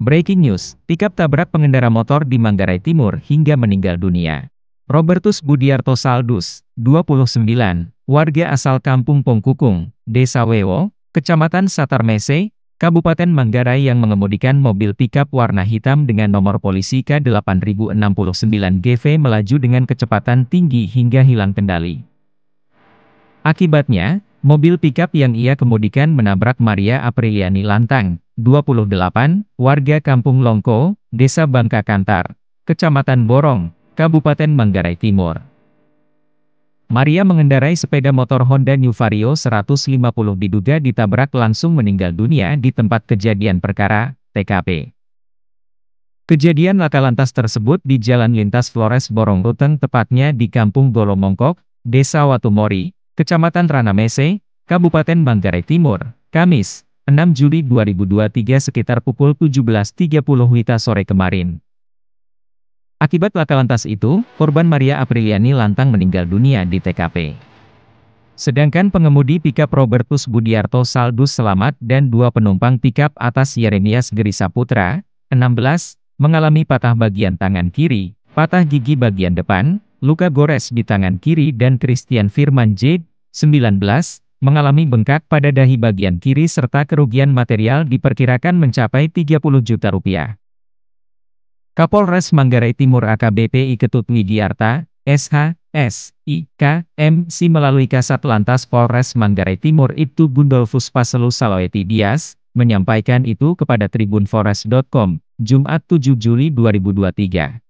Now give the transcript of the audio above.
Breaking news, pikap tabrak pengendara motor di Manggarai Timur hingga meninggal dunia. Robertus Budiarto Saldus, 29, warga asal Kampung Pongkukung, Desa Wewo, Kecamatan Satar Mese, Kabupaten Manggarai yang mengemudikan mobil pikap warna hitam dengan nomor polisi K8069 GV melaju dengan kecepatan tinggi hingga hilang kendali. Akibatnya, Mobil pickup yang ia kemudikan menabrak Maria Apriliani Lantang, 28, warga Kampung Longko, Desa Bangka Kantar, Kecamatan Borong, Kabupaten Manggarai Timur. Maria mengendarai sepeda motor Honda New Vario 150 diduga ditabrak langsung meninggal dunia di tempat kejadian perkara, TKP. Kejadian laka lantas tersebut di Jalan Lintas Flores Borong Ruteng tepatnya di Kampung Golomongkok, Desa Watumori, Kecamatan Ranamese, Kabupaten Manggarai Timur, Kamis, 6 Juli 2023 sekitar pukul 17.30 WITA sore kemarin. Akibat laka lantas itu, korban Maria Apriliani lantang meninggal dunia di TKP. Sedangkan pengemudi pickup Robertus Budiarto Saldus selamat dan dua penumpang pickup atas Yeremias Gerisa Putra, 16, mengalami patah bagian tangan kiri, patah gigi bagian depan, luka gores di tangan kiri dan Christian Firman J. 19, mengalami bengkak pada dahi bagian kiri serta kerugian material diperkirakan mencapai 30 juta rupiah. Kapolres Manggarai Timur AKBP Ketut Widiarta, SH, S, I, K, M, C melalui Kasat Lantas Polres Manggarai Timur Ibtu Gundolfus Fuspaselu Saloeti Dias, menyampaikan itu kepada tribunforest.com, Jumat 7 Juli 2023.